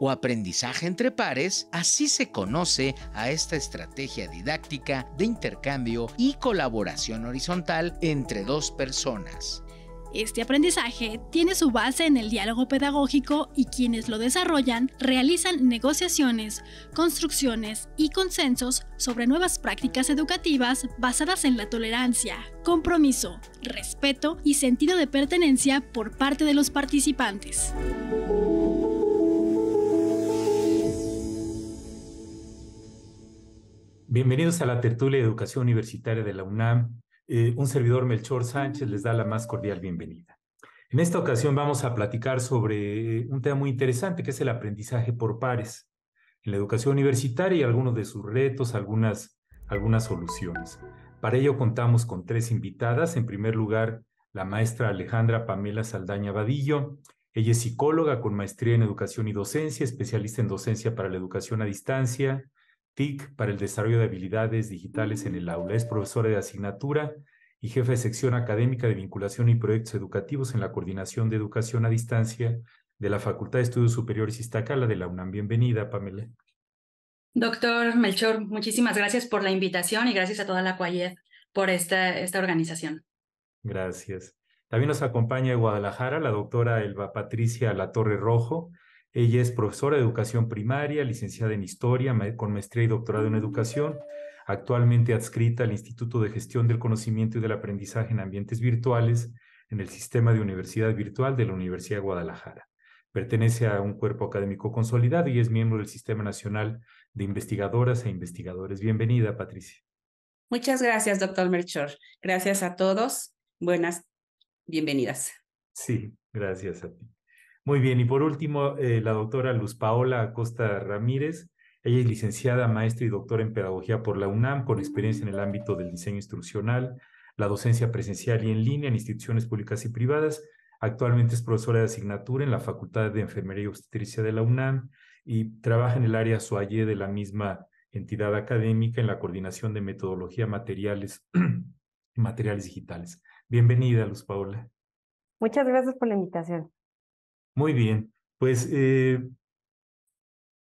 o aprendizaje entre pares, así se conoce a esta estrategia didáctica de intercambio y colaboración horizontal entre dos personas. Este aprendizaje tiene su base en el diálogo pedagógico y quienes lo desarrollan realizan negociaciones, construcciones y consensos sobre nuevas prácticas educativas basadas en la tolerancia, compromiso, respeto y sentido de pertenencia por parte de los participantes. Bienvenidos a la tertulia de educación universitaria de la UNAM. Eh, un servidor Melchor Sánchez les da la más cordial bienvenida. En esta ocasión vamos a platicar sobre un tema muy interesante que es el aprendizaje por pares en la educación universitaria y algunos de sus retos, algunas, algunas soluciones. Para ello contamos con tres invitadas. En primer lugar, la maestra Alejandra Pamela Saldaña Vadillo. Ella es psicóloga con maestría en educación y docencia, especialista en docencia para la educación a distancia, TIC para el desarrollo de habilidades digitales en el aula. Es profesora de asignatura y jefe de sección académica de vinculación y proyectos educativos en la Coordinación de Educación a Distancia de la Facultad de Estudios Superiores Iztacala de la UNAM. Bienvenida, Pamela. Doctor Melchor, muchísimas gracias por la invitación y gracias a toda la CUAYED por esta, esta organización. Gracias. También nos acompaña de Guadalajara la doctora Elba Patricia Torre Rojo, ella es profesora de educación primaria, licenciada en historia, con maestría y doctorado en mm. educación, actualmente adscrita al Instituto de Gestión del Conocimiento y del Aprendizaje en Ambientes Virtuales en el Sistema de Universidad Virtual de la Universidad de Guadalajara. Pertenece a un cuerpo académico consolidado y es miembro del Sistema Nacional de Investigadoras e Investigadores. Bienvenida, Patricia. Muchas gracias, doctor Melchor. Gracias a todos. Buenas, bienvenidas. Sí, gracias a ti. Muy bien, y por último, eh, la doctora Luz Paola Acosta Ramírez. Ella es licenciada, maestra y doctora en pedagogía por la UNAM, con experiencia en el ámbito del diseño instruccional, la docencia presencial y en línea en instituciones públicas y privadas. Actualmente es profesora de asignatura en la Facultad de Enfermería y Obstetricia de la UNAM y trabaja en el área SOAYE de la misma entidad académica en la coordinación de metodología materiales y materiales digitales. Bienvenida, Luz Paola. Muchas gracias por la invitación. Muy bien, pues eh,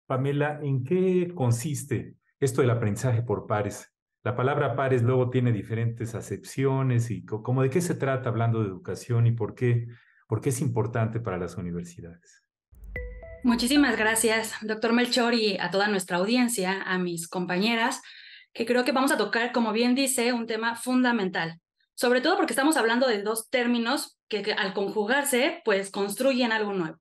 Pamela, ¿en qué consiste esto del aprendizaje por pares? La palabra pares luego tiene diferentes acepciones y como de qué se trata hablando de educación y por qué, por qué es importante para las universidades. Muchísimas gracias, doctor Melchor, y a toda nuestra audiencia, a mis compañeras, que creo que vamos a tocar, como bien dice, un tema fundamental, sobre todo porque estamos hablando de dos términos que, al conjugarse, pues construyen algo nuevo.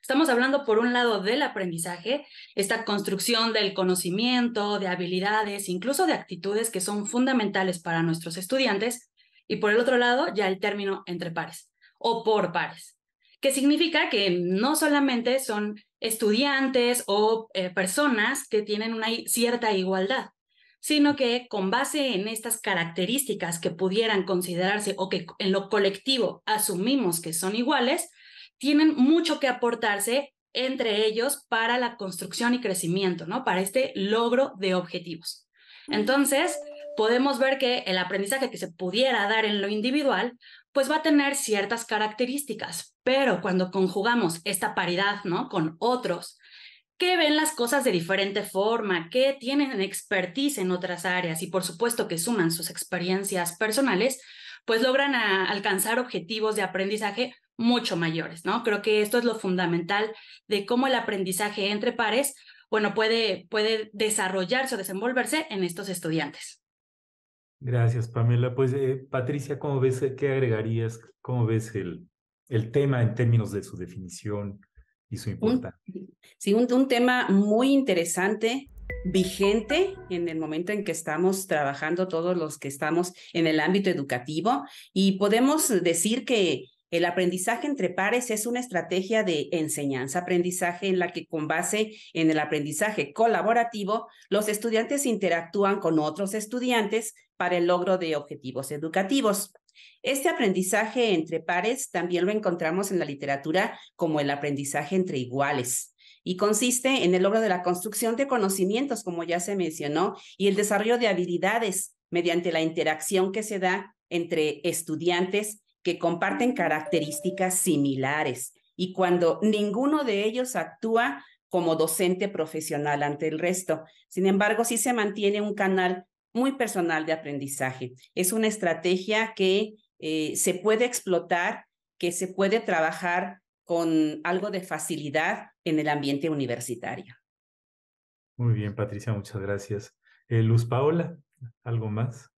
Estamos hablando, por un lado, del aprendizaje, esta construcción del conocimiento, de habilidades, incluso de actitudes que son fundamentales para nuestros estudiantes, y por el otro lado, ya el término entre pares o por pares, que significa que no solamente son estudiantes o eh, personas que tienen una cierta igualdad, sino que con base en estas características que pudieran considerarse o que en lo colectivo asumimos que son iguales, tienen mucho que aportarse entre ellos para la construcción y crecimiento, ¿no? Para este logro de objetivos. Entonces, podemos ver que el aprendizaje que se pudiera dar en lo individual, pues va a tener ciertas características, pero cuando conjugamos esta paridad, ¿no? Con otros que ven las cosas de diferente forma, que tienen expertise en otras áreas y por supuesto que suman sus experiencias personales, pues logran ah, alcanzar objetivos de aprendizaje mucho mayores, ¿no? Creo que esto es lo fundamental de cómo el aprendizaje entre pares, bueno, puede, puede desarrollarse o desenvolverse en estos estudiantes. Gracias, Pamela. Pues, eh, Patricia, ¿cómo ves, eh, qué agregarías? ¿Cómo ves el, el tema en términos de su definición? sí, un tema muy interesante vigente en el momento en que estamos trabajando todos los que estamos en el ámbito educativo y podemos decir que el aprendizaje entre pares es una estrategia de enseñanza-aprendizaje en la que con base en el aprendizaje colaborativo, los estudiantes interactúan con otros estudiantes para el logro de objetivos educativos. Este aprendizaje entre pares también lo encontramos en la literatura como el aprendizaje entre iguales y consiste en el logro de la construcción de conocimientos, como ya se mencionó, y el desarrollo de habilidades mediante la interacción que se da entre estudiantes que comparten características similares y cuando ninguno de ellos actúa como docente profesional ante el resto. Sin embargo, sí se mantiene un canal muy personal de aprendizaje. Es una estrategia que eh, se puede explotar, que se puede trabajar con algo de facilidad en el ambiente universitario. Muy bien, Patricia, muchas gracias. Eh, Luz Paola, ¿algo más?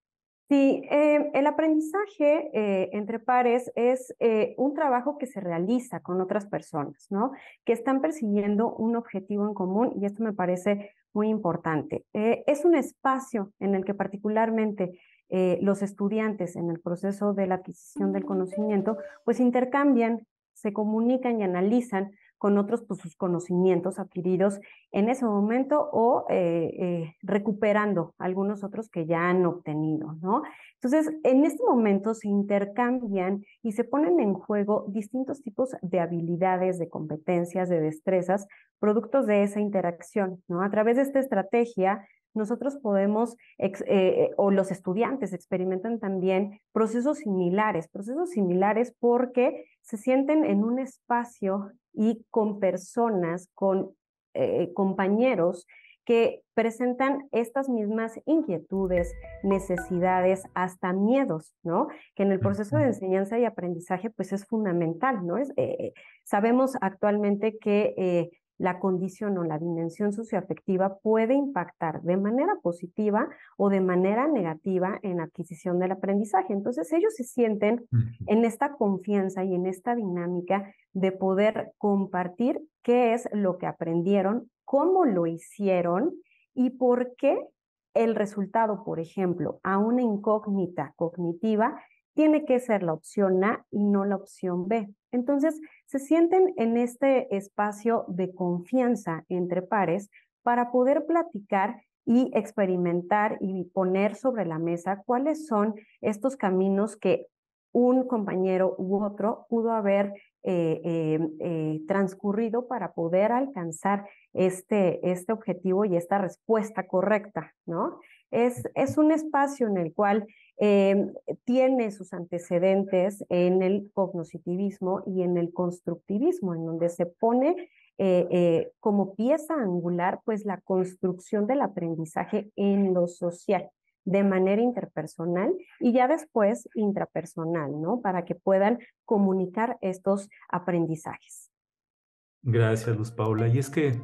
Sí, eh, el aprendizaje entre pares es un trabajo que se realiza con otras personas, ¿no? Que están persiguiendo un objetivo en común y esto me parece muy importante. Eh, es un espacio en el que particularmente eh, los estudiantes en el proceso de la adquisición del conocimiento, pues intercambian, se comunican y analizan con otros pues, sus conocimientos adquiridos en ese momento o eh, eh, recuperando algunos otros que ya han obtenido, ¿no? Entonces, en este momento se intercambian y se ponen en juego distintos tipos de habilidades, de competencias, de destrezas, productos de esa interacción, ¿no? A través de esta estrategia nosotros podemos, eh, o los estudiantes experimentan también procesos similares, procesos similares porque se sienten en un espacio y con personas, con eh, compañeros que presentan estas mismas inquietudes, necesidades, hasta miedos, ¿no? Que en el proceso de enseñanza y aprendizaje, pues es fundamental, ¿no? Es, eh, sabemos actualmente que la condición o la dimensión socioafectiva puede impactar de manera positiva o de manera negativa en la adquisición del aprendizaje. Entonces ellos se sienten en esta confianza y en esta dinámica de poder compartir qué es lo que aprendieron, cómo lo hicieron y por qué el resultado, por ejemplo, a una incógnita cognitiva tiene que ser la opción A y no la opción B. Entonces, se sienten en este espacio de confianza entre pares para poder platicar y experimentar y poner sobre la mesa cuáles son estos caminos que un compañero u otro pudo haber eh, eh, eh, transcurrido para poder alcanzar este, este objetivo y esta respuesta correcta, ¿no? es, un espacio en el cual eh, tiene sus antecedentes en el cognositivismo y en el constructivismo, en donde se pone eh, eh, como pieza angular pues la construcción del aprendizaje en lo social de manera interpersonal y ya después intrapersonal, ¿no? Para que puedan comunicar estos aprendizajes. Gracias, Luz Paula. Y es que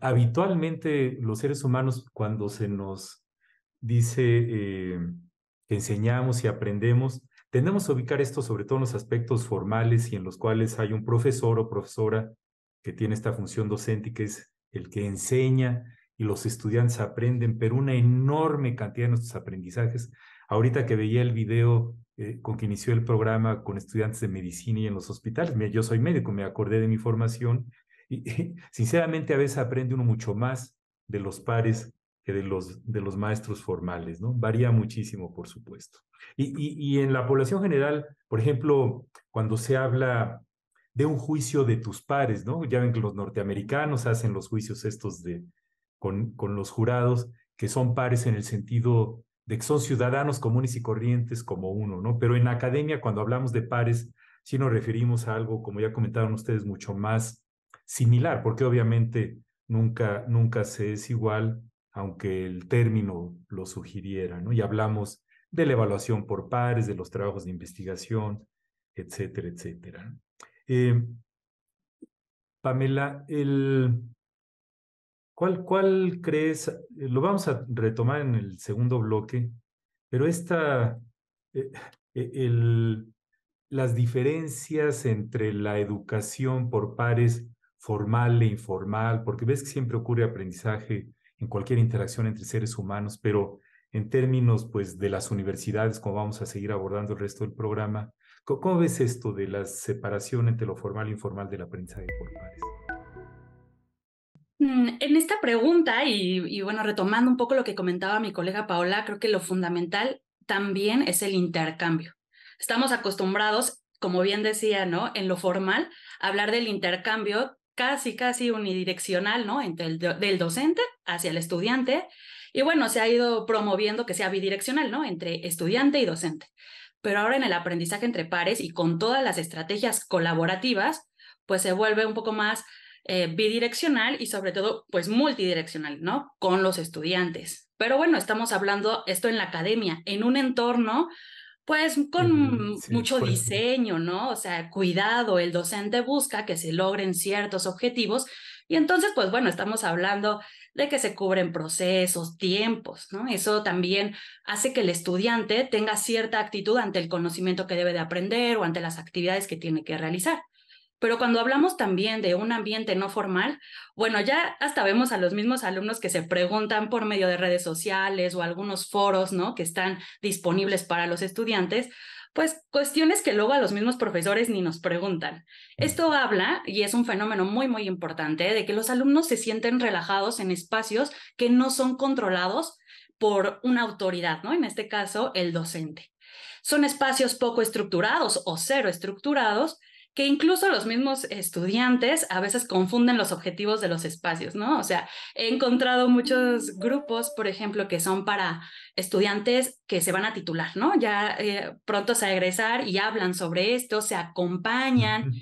habitualmente los seres humanos cuando se nos dice eh, que enseñamos y aprendemos, tendemos a ubicar esto sobre todo en los aspectos formales y en los cuales hay un profesor o profesora que tiene esta función docente y que es el que enseña y los estudiantes aprenden, pero una enorme cantidad de nuestros aprendizajes. Ahorita que veía el video eh, con que inició el programa con estudiantes de medicina y en los hospitales, yo soy médico, me acordé de mi formación y sinceramente a veces aprende uno mucho más de los pares que de los, de los maestros formales, ¿no? Varía muchísimo, por supuesto. Y, en la población general, por ejemplo, cuando se habla de un juicio de tus pares, ¿no? Ya ven que los norteamericanos hacen los juicios estos de, con, los jurados, que son pares en el sentido de que son ciudadanos comunes y corrientes como uno, ¿no? Pero en academia, cuando hablamos de pares, sí nos referimos a algo, como ya comentaron ustedes, mucho más similar, porque obviamente nunca, nunca se es igual aunque el término lo sugiriera, ¿no? Y hablamos de la evaluación por pares, de los trabajos de investigación, etcétera, etcétera. Eh, Pamela, el, ¿cuál, crees? Lo vamos a retomar en el segundo bloque, pero esta, eh, eh, las diferencias entre la educación por pares formal e informal, porque ves que siempre ocurre aprendizaje en cualquier interacción entre seres humanos, pero en términos pues, de las universidades, como vamos a seguir abordando el resto del programa, ¿cómo, ves esto de la separación entre lo formal e informal de la prensa de pares? Mm, en esta pregunta, y, bueno, retomando un poco lo que comentaba mi colega Paola, creo que lo fundamental también es el intercambio. Estamos acostumbrados, como bien decía, ¿no? En lo formal, hablar del intercambio casi, casi unidireccional, ¿no? Entre el del docente hacia el estudiante. Y bueno, se ha ido promoviendo que sea bidireccional, ¿no? Entre estudiante y docente. Pero ahora en el aprendizaje entre pares y con todas las estrategias colaborativas, pues se vuelve un poco más eh, bidireccional y sobre todo, pues multidireccional, ¿no? Con los estudiantes. Pero bueno, estamos hablando esto en la academia, en un entorno pues con mucho diseño, ¿no? O sea, cuidado, el docente busca que se logren ciertos objetivos y entonces, pues bueno, estamos hablando de que se cubren procesos, tiempos, ¿no? Eso también hace que el estudiante tenga cierta actitud ante el conocimiento que debe de aprender o ante las actividades que tiene que realizar. Pero cuando hablamos también de un ambiente no formal, bueno, ya hasta vemos a los mismos alumnos que se preguntan por medio de redes sociales o algunos foros, ¿no? Que están disponibles para los estudiantes, pues cuestiones que luego a los mismos profesores ni nos preguntan. Esto habla, y es un fenómeno muy, muy importante, de que los alumnos se sienten relajados en espacios que no son controlados por una autoridad, ¿no? En este caso, el docente. Son espacios poco estructurados o cero estructurados que incluso los mismos estudiantes a veces confunden los objetivos de los espacios, ¿no? O sea, he encontrado muchos grupos, por ejemplo, que son para estudiantes que se van a titular, ¿no? Ya eh, prontos a egresar y hablan sobre esto, se acompañan,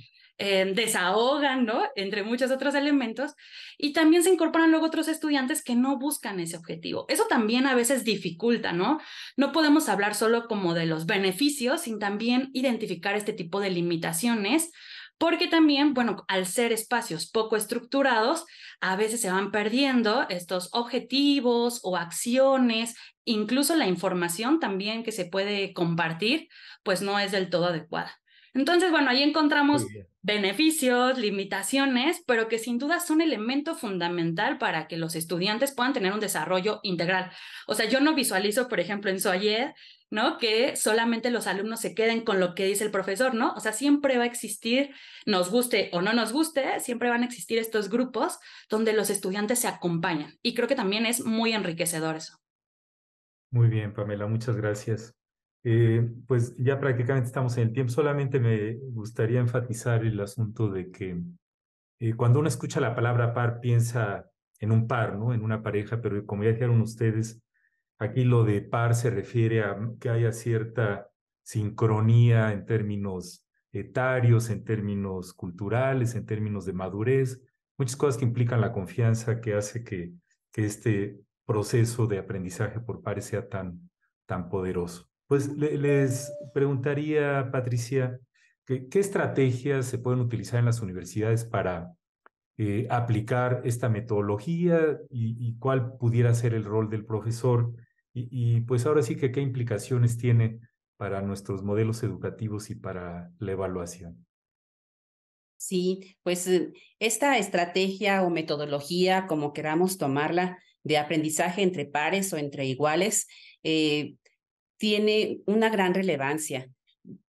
eh, desahogan, ¿no? Entre muchos otros elementos. Y también se incorporan luego otros estudiantes que no buscan ese objetivo. Eso también a veces dificulta, ¿no? No podemos hablar solo como de los beneficios, sin también identificar este tipo de limitaciones, porque también, bueno, al ser espacios poco estructurados, a veces se van perdiendo estos objetivos o acciones, incluso la información también que se puede compartir, pues no es del todo adecuada. Entonces, bueno, ahí encontramos beneficios, limitaciones, pero que sin duda son elemento fundamental para que los estudiantes puedan tener un desarrollo integral. O sea, yo no visualizo, por ejemplo, en Soyer, ¿no? Que solamente los alumnos se queden con lo que dice el profesor, ¿no? O sea, siempre va a existir, nos guste o no nos guste, siempre van a existir estos grupos donde los estudiantes se acompañan. Y creo que también es muy enriquecedor eso. Muy bien, Pamela, muchas gracias. Eh, pues ya prácticamente estamos en el tiempo, solamente me gustaría enfatizar el asunto de que eh, cuando uno escucha la palabra par piensa en un par, ¿no? En una pareja, pero como ya dijeron ustedes, aquí lo de par se refiere a que haya cierta sincronía en términos etarios, en términos culturales, en términos de madurez, muchas cosas que implican la confianza que hace que, este proceso de aprendizaje por pares sea tan, tan poderoso. Pues les preguntaría, Patricia, ¿qué, estrategias se pueden utilizar en las universidades para eh, aplicar esta metodología y, cuál pudiera ser el rol del profesor? Y, pues ahora sí que qué implicaciones tiene para nuestros modelos educativos y para la evaluación. Sí, pues eh, esta estrategia o metodología, como queramos tomarla, de aprendizaje entre pares o entre iguales, eh, tiene una gran relevancia.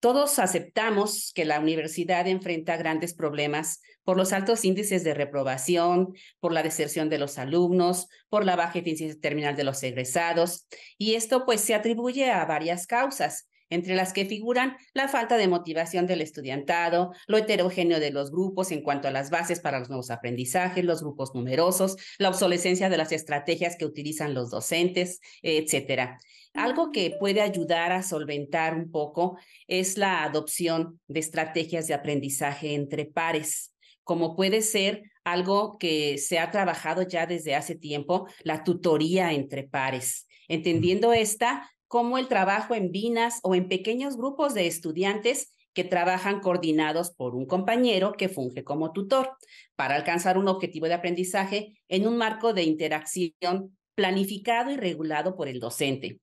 Todos aceptamos que la universidad enfrenta grandes problemas por los altos índices de reprobación, por la deserción de los alumnos, por la baja eficiencia terminal de los egresados, y esto pues se atribuye a varias causas, entre las que figuran la falta de motivación del estudiantado, lo heterogéneo de los grupos en cuanto a las bases para los nuevos aprendizajes, los grupos numerosos, la obsolescencia de las estrategias que utilizan los docentes, etcétera. Algo que puede ayudar a solventar un poco es la adopción de estrategias de aprendizaje entre pares, como puede ser algo que se ha trabajado ya desde hace tiempo, la tutoría entre pares entendiendo esta como el trabajo en binas o en pequeños grupos de estudiantes que trabajan coordinados por un compañero que funge como tutor para alcanzar un objetivo de aprendizaje en un marco de interacción planificado y regulado por el docente.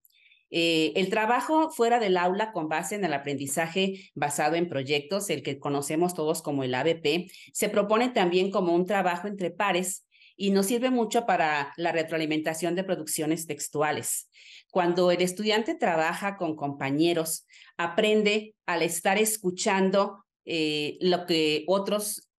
Eh, el trabajo fuera del aula con base en el aprendizaje basado en proyectos, el que conocemos todos como el ABP, se propone también como un trabajo entre pares y no sirve mucho para la retroalimentación de producciones textuales. Cuando el estudiante trabaja con compañeros, aprende al estar escuchando eh, lo que otros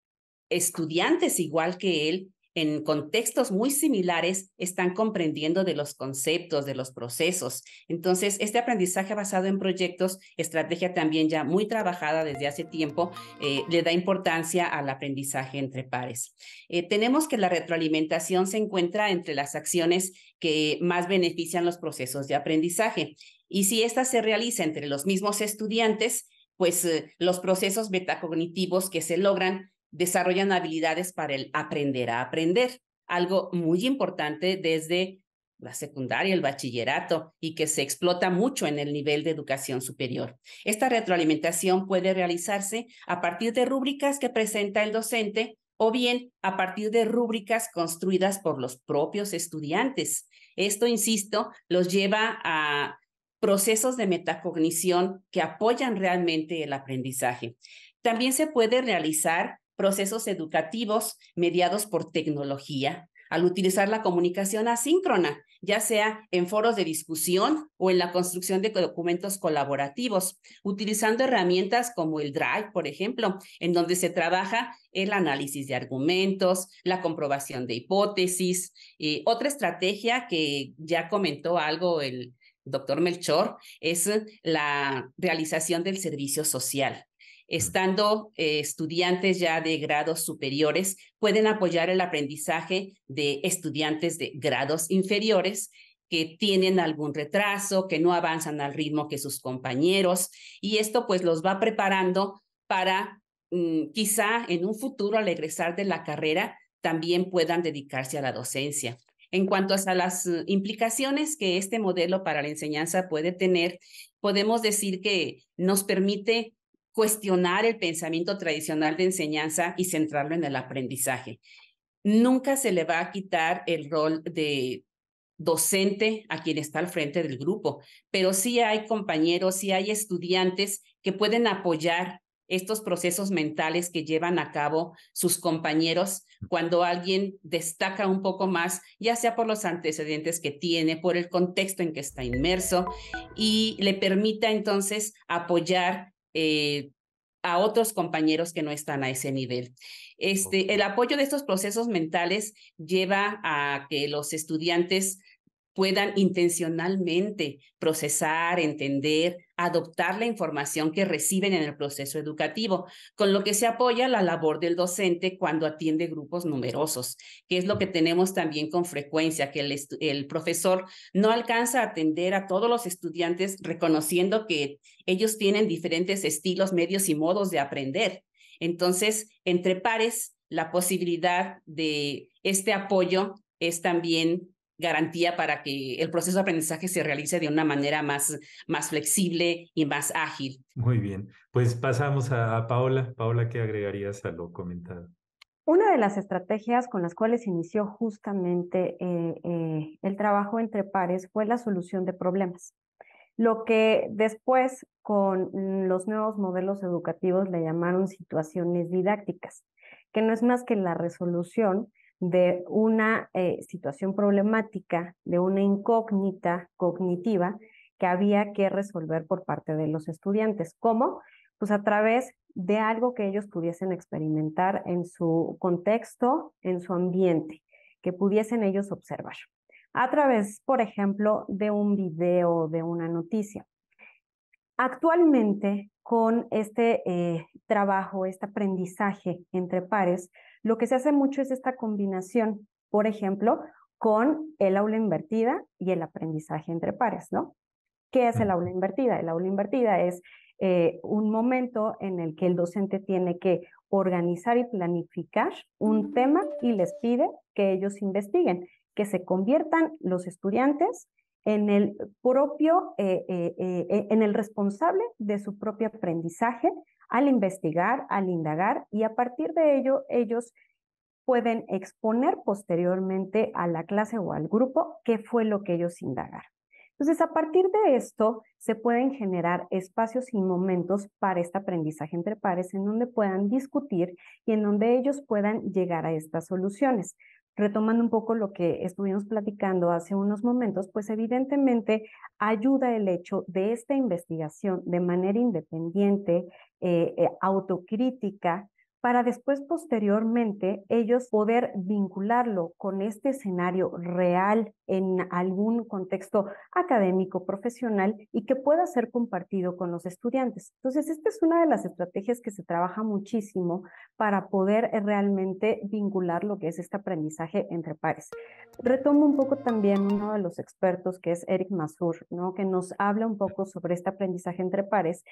estudiantes, igual que él, en contextos muy similares están comprendiendo de los conceptos, de los procesos. Entonces, este aprendizaje basado en proyectos, estrategia también ya muy trabajada desde hace tiempo, eh, le da importancia al aprendizaje entre pares. Eh, tenemos que la retroalimentación se encuentra entre las acciones que más benefician los procesos de aprendizaje. Y si esta se realiza entre los mismos estudiantes, pues eh, los procesos metacognitivos que se logran desarrollan habilidades para el aprender a aprender, algo muy importante desde la secundaria, el bachillerato, y que se explota mucho en el nivel de educación superior. Esta retroalimentación puede realizarse a partir de rúbricas que presenta el docente o bien a partir de rúbricas construidas por los propios estudiantes. Esto, insisto, los lleva a procesos de metacognición que apoyan realmente el aprendizaje. También se puede realizar procesos educativos mediados por tecnología al utilizar la comunicación asíncrona, ya sea en foros de discusión o en la construcción de documentos colaborativos, utilizando herramientas como el Drive, por ejemplo, en donde se trabaja el análisis de argumentos, la comprobación de hipótesis. Eh, otra estrategia que ya comentó algo el doctor Melchor es la realización del servicio social estando eh, estudiantes ya de grados superiores, pueden apoyar el aprendizaje de estudiantes de grados inferiores que tienen algún retraso, que no avanzan al ritmo que sus compañeros, y esto pues los va preparando para mm, quizá en un futuro al egresar de la carrera también puedan dedicarse a la docencia. En cuanto a las eh, implicaciones que este modelo para la enseñanza puede tener, podemos decir que nos permite cuestionar el pensamiento tradicional de enseñanza y centrarlo en el aprendizaje. Nunca se le va a quitar el rol de docente a quien está al frente del grupo, pero sí hay compañeros, sí hay estudiantes que pueden apoyar estos procesos mentales que llevan a cabo sus compañeros cuando alguien destaca un poco más, ya sea por los antecedentes que tiene, por el contexto en que está inmerso, y le permita entonces apoyar eh, a otros compañeros que no están a ese nivel. Este, el apoyo de estos procesos mentales lleva a que los estudiantes puedan intencionalmente procesar, entender, adoptar la información que reciben en el proceso educativo, con lo que se apoya la labor del docente cuando atiende grupos numerosos, que es lo que tenemos también con frecuencia, que el, profesor no alcanza a atender a todos los estudiantes reconociendo que ellos tienen diferentes estilos, medios y modos de aprender. Entonces, entre pares, la posibilidad de este apoyo es también garantía para que el proceso de aprendizaje se realice de una manera más, más flexible y más ágil. Muy bien, pues pasamos a Paola. Paola, ¿qué agregarías a lo comentado? Una de las estrategias con las cuales inició justamente eh, eh, el trabajo entre pares fue la solución de problemas. Lo que después con mm, los nuevos modelos educativos le llamaron situaciones didácticas, que no es más que la resolución de una eh, situación problemática, de una incógnita cognitiva que había que resolver por parte de los estudiantes. ¿Cómo? Pues a través de algo que ellos pudiesen experimentar en su contexto, en su ambiente, que pudiesen ellos observar. A través, por ejemplo, de un video, de una noticia. Actualmente, con este eh, trabajo, este aprendizaje entre pares, lo que se hace mucho es esta combinación, por ejemplo, con el aula invertida y el aprendizaje entre pares, ¿no? ¿Qué es el aula invertida? El aula invertida es eh, un momento en el que el docente tiene que organizar y planificar un tema y les pide que ellos investiguen, que se conviertan los estudiantes en el propio, eh, eh, eh, en el responsable de su propio aprendizaje al investigar, al indagar y a partir de ello ellos pueden exponer posteriormente a la clase o al grupo qué fue lo que ellos indagaron. Entonces, a partir de esto, se pueden generar espacios y momentos para este aprendizaje entre pares en donde puedan discutir y en donde ellos puedan llegar a estas soluciones retomando un poco lo que estuvimos platicando hace unos momentos, pues evidentemente ayuda el hecho de esta investigación de manera independiente, eh, eh, autocrítica, para después posteriormente ellos poder vincularlo con este escenario real en algún contexto académico, profesional y que pueda ser compartido con los estudiantes. Entonces, esta es una de las estrategias que se trabaja muchísimo para poder eh, realmente vincular lo que es este aprendizaje entre pares. Retomo un poco también uno de los expertos que es Eric Masur, ¿no? que nos habla un poco sobre este aprendizaje entre pares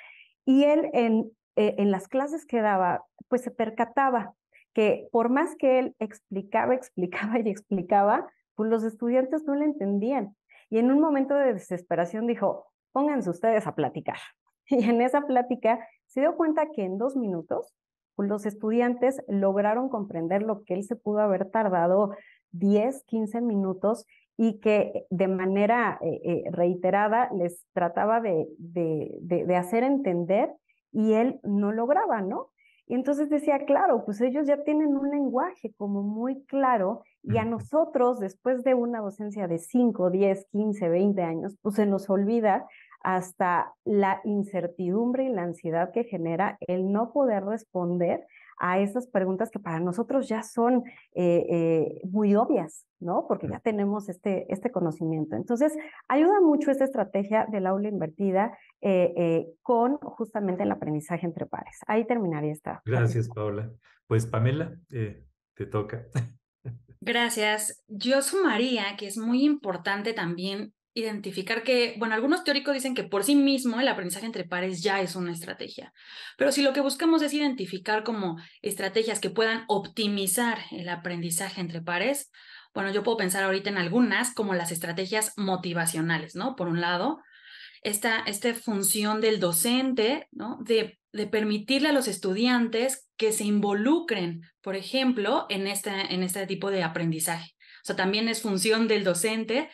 y él en eh, en las clases que daba, pues se percataba que por más que él explicaba, explicaba y explicaba, pues los estudiantes no le entendían. Y en un momento de desesperación dijo, pónganse ustedes a platicar. Y en esa plática se dio cuenta que en dos minutos pues, los estudiantes lograron comprender lo que él se pudo haber tardado 10, 15 minutos y que de manera eh, eh, reiterada les trataba de hacer entender y él no lograba, ¿no? Y entonces decía, claro, pues ellos ya tienen un lenguaje como muy claro y a nosotros, después de una docencia de 5, 10, 15, 20 años, pues se nos olvida hasta la incertidumbre y la ansiedad que genera el no poder responder a esas preguntas que para nosotros ya son eh, eh, muy obvias, ¿no? Porque ya tenemos este, este conocimiento. Entonces, ayuda mucho esta estrategia del aula invertida eh, con justamente el aprendizaje entre pares. Ahí terminaría esta. Gracias, Paula. Pues, Pamela, te toca. Gracias. Yo sumaría que es muy importante también identificar que, bueno, algunos teóricos dicen que por sí mismo el aprendizaje entre pares ya es una estrategia, pero si lo que buscamos es identificar como estrategias que puedan optimizar el aprendizaje entre pares, bueno, yo puedo pensar ahorita en algunas como las estrategias motivacionales, ¿no? Por un lado, esta, función del docente, ¿no? De, permitirle a los estudiantes que se involucren, por ejemplo, en este, en este tipo de aprendizaje. O sea, también es función del docente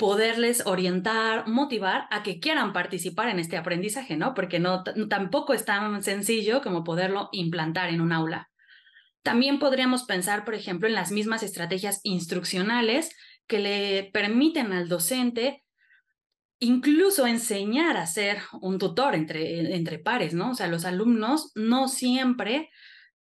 poderles orientar, motivar a que quieran participar en este aprendizaje, ¿no? Porque tampoco es tan sencillo como poderlo implantar en un aula. También podríamos pensar, por ejemplo, en las mismas estrategias instruccionales que le permiten al docente incluso enseñar a ser un tutor entre, entre pares, ¿no? O sea, los alumnos no siempre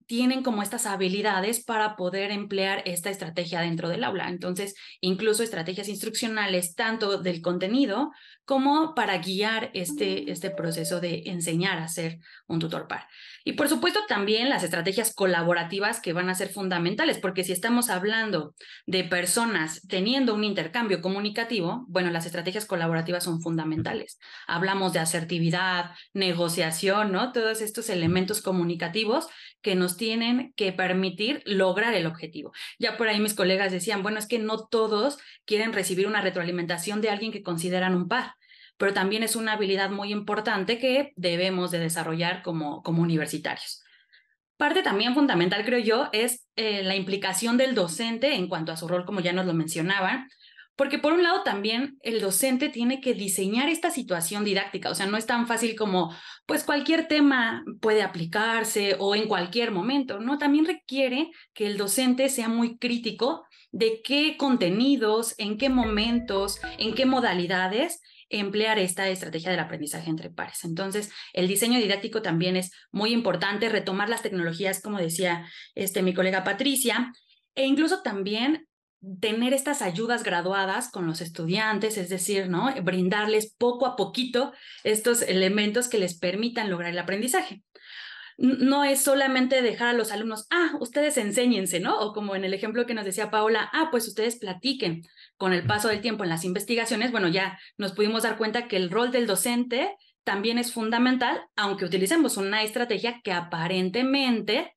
tienen como estas habilidades para poder emplear esta estrategia dentro del aula. Entonces, incluso estrategias instruccionales, tanto del contenido como para guiar este, este proceso de enseñar a ser un tutor par. Y por supuesto también las estrategias colaborativas que van a ser fundamentales, porque si estamos hablando de personas teniendo un intercambio comunicativo, bueno, las estrategias colaborativas son fundamentales. Hablamos de asertividad, negociación, ¿no? Todos estos elementos comunicativos que nos tienen que permitir lograr el objetivo. Ya por ahí mis colegas decían, bueno, es que no todos quieren recibir una retroalimentación de alguien que consideran un par, pero también es una habilidad muy importante que debemos de desarrollar como, como universitarios. Parte también fundamental, creo yo, es eh, la implicación del docente en cuanto a su rol, como ya nos lo mencionaban, porque por un lado también el docente tiene que diseñar esta situación didáctica, o sea, no es tan fácil como, pues cualquier tema puede aplicarse o en cualquier momento, ¿no? También requiere que el docente sea muy crítico de qué contenidos, en qué momentos, en qué modalidades emplear esta estrategia del aprendizaje entre pares. Entonces, el diseño didáctico también es muy importante, retomar las tecnologías, como decía este, mi colega Patricia, e incluso también tener estas ayudas graduadas con los estudiantes, es decir, ¿no? brindarles poco a poquito estos elementos que les permitan lograr el aprendizaje. No es solamente dejar a los alumnos, ah, ustedes enséñense, ¿no? O como en el ejemplo que nos decía Paola, ah, pues ustedes platiquen. Con el paso del tiempo en las investigaciones, bueno, ya nos pudimos dar cuenta que el rol del docente también es fundamental, aunque utilicemos una estrategia que aparentemente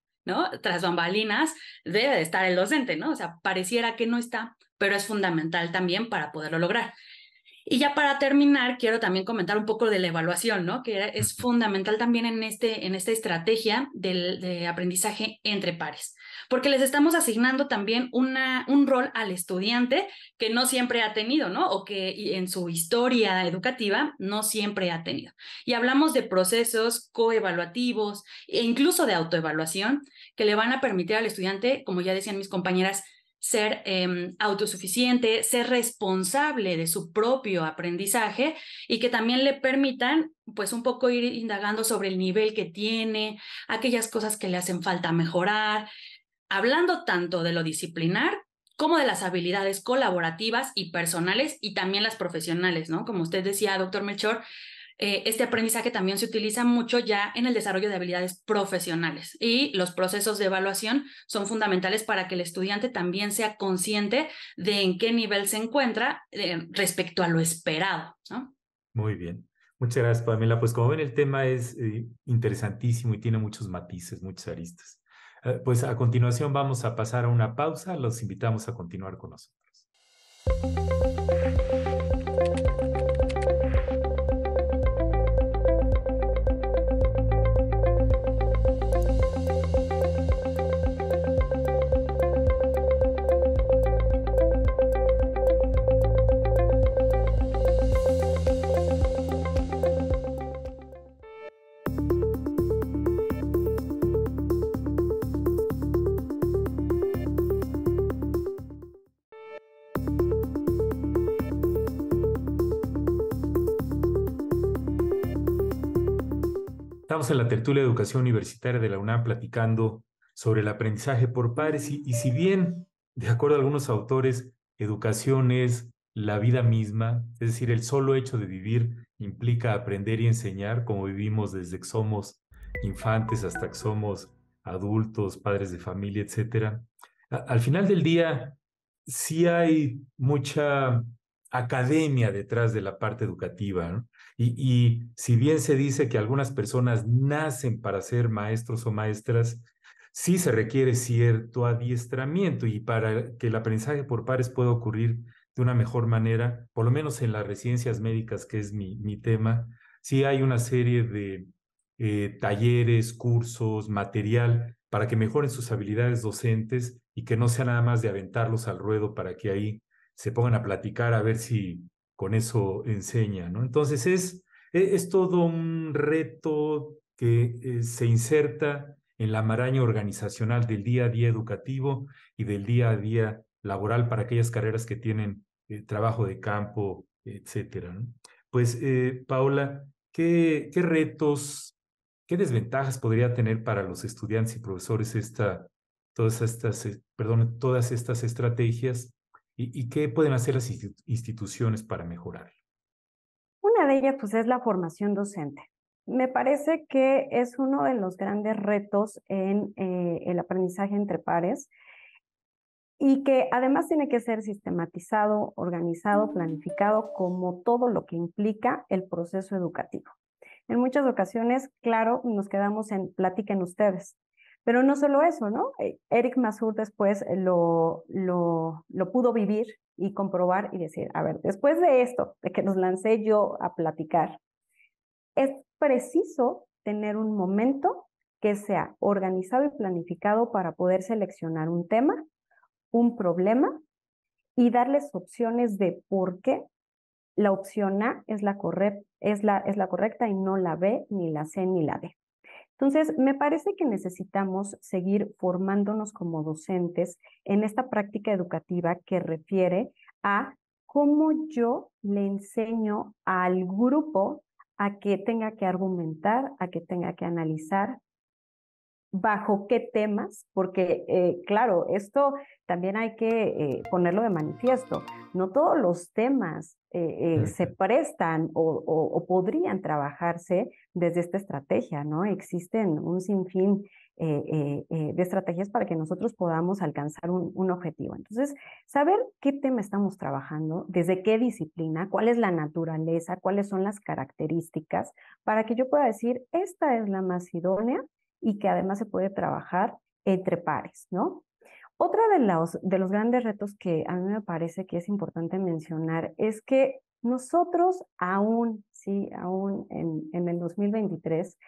tras bambalinas debe de estar el docente, ¿no? O sea, pareciera que no está, pero es fundamental también para poderlo lograr. Y ya para terminar, quiero también comentar un poco de la evaluación, ¿no? Que es fundamental también en, este, en esta estrategia del, de aprendizaje entre pares porque les estamos asignando también una, un rol al estudiante que no siempre ha tenido, ¿no? O que en su historia educativa no siempre ha tenido. Y hablamos de procesos coevaluativos e incluso de autoevaluación que le van a permitir al estudiante, como ya decían mis compañeras, ser em, autosuficiente, ser responsable de su propio aprendizaje y que también le permitan pues un poco ir indagando sobre el nivel que tiene, aquellas cosas que le hacen falta mejorar, hablando tanto de lo disciplinar como de las habilidades colaborativas y personales y también las profesionales, ¿no? Como usted decía, doctor Melchor, eh, este aprendizaje también se utiliza mucho ya en el desarrollo de habilidades profesionales y los procesos de evaluación son fundamentales para que el estudiante también sea consciente de en qué nivel se encuentra eh, respecto a lo esperado, ¿no? Muy bien. Muchas gracias, Pamela. Pues como ven, el tema es eh, interesantísimo y tiene muchos matices, muchas aristas. Eh, pues a continuación vamos a pasar a una pausa. Los invitamos a continuar con nosotros. en la tertulia de educación universitaria de la UNAM platicando sobre el aprendizaje por pares y, si bien, de acuerdo a algunos autores, educación es la vida misma, es decir, el solo hecho de vivir implica aprender y enseñar como vivimos desde que somos infantes hasta que somos adultos, padres de familia, etcétera, Al final del día, sí hay mucha academia detrás de la parte educativa. Y, si bien se dice que algunas personas nacen para ser maestros o maestras, sí se requiere cierto adiestramiento y para que el aprendizaje por pares pueda ocurrir de una mejor manera, por lo menos en las residencias médicas, que es mi, tema, sí hay una serie de eh, talleres, cursos, material para que mejoren sus habilidades docentes y que no sea nada más de aventarlos al ruedo para que ahí se pongan a platicar a ver si con eso enseña, ¿no? Entonces es, e-, es todo un reto que eh, se inserta en la maraña organizacional del día a día educativo y del día a día laboral para aquellas carreras que tienen eh, trabajo de campo, etcétera. ¿no? Pues, eh, Paula, ¿qué, ¿qué retos, qué desventajas podría tener para los estudiantes y profesores esta, todas, estas, perdón, todas estas estrategias ¿Y, qué pueden hacer las instituciones para mejorar? Una de ellas pues, es la formación docente. Me parece que es uno de los grandes retos en eh, el aprendizaje entre pares y que además tiene que ser sistematizado, organizado, planificado, como todo lo que implica el proceso educativo. En muchas ocasiones, claro, nos quedamos en platiquen ustedes, pero no solo eso, ¿no? Eh, Eric Masur después eh, lo, lo, pudo vivir y comprobar y decir, a ver, después de esto, de que nos lancé yo a platicar, es preciso tener un momento que sea organizado y planificado para poder seleccionar un tema, un problema y darles opciones de por qué la opción A es la correcta y no la B, ni la C, ni la D. Entonces, me parece que necesitamos seguir formándonos como docentes en esta práctica educativa que refiere a cómo yo le enseño al grupo a que tenga que argumentar, a que tenga que analizar, bajo qué temas, porque eh, claro, esto también hay que eh, ponerlo de manifiesto. No todos los temas eh, se prestan o, podrían trabajarse desde esta estrategia, ¿no? Existen un sinfín de estrategias para que nosotros podamos alcanzar un objetivo. Entonces, saber qué tema estamos trabajando, desde qué disciplina, cuál es la naturaleza, cuáles son las características, para que yo pueda decir, esta es la más idónea y que además se puede trabajar entre pares, ¿no? Otra de los, de los grandes retos que a mí me parece que es importante mencionar es que nosotros aún, sí, aún en, en el 2023,